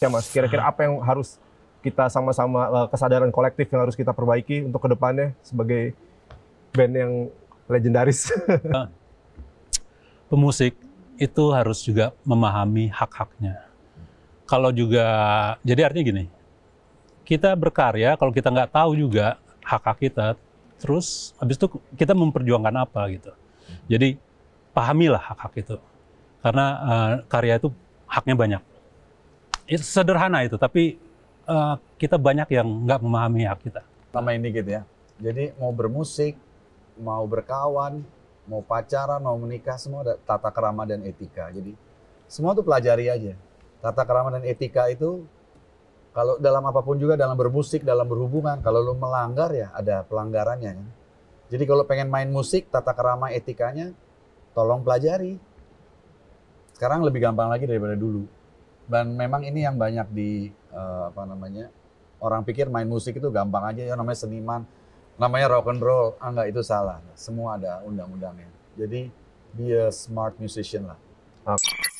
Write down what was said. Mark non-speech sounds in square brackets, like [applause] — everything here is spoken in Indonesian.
ya Mas? Kira-kira apa yang harus kita sama-sama eh, kesadaran kolektif yang harus kita perbaiki untuk kedepannya sebagai band yang legendaris? [laughs] Eh, pemusik itu harus juga memahami hak-haknya. Kalau juga, jadi artinya gini, kita berkarya kalau kita nggak tahu juga hak-hak kita, terus habis itu kita memperjuangkan apa gitu. Jadi pahamilah hak-hak itu, karena uh, karya itu haknya banyak Ya, sederhana itu, tapi uh, kita banyak yang nggak memahami hak kita. Sama ini gitu ya. Jadi mau bermusik, mau berkawan, mau pacaran, mau menikah, semua ada tata kerama dan etika. Jadi semua tuh pelajari aja. Tata kerama dan etika itu kalau dalam apapun juga dalam bermusik, dalam berhubungan, kalau lo melanggar ya ada pelanggarannya. Ya. Jadi kalau pengen main musik, tata kerama etikanya tolong pelajari. Sekarang lebih gampang lagi daripada dulu. Dan memang ini yang banyak di uh, apa namanya orang pikir main musik itu gampang aja ya namanya seniman, namanya rock and roll. Ah enggak itu salah. Semua ada undang-undangnya. Jadi be a smart musician lah. Okay.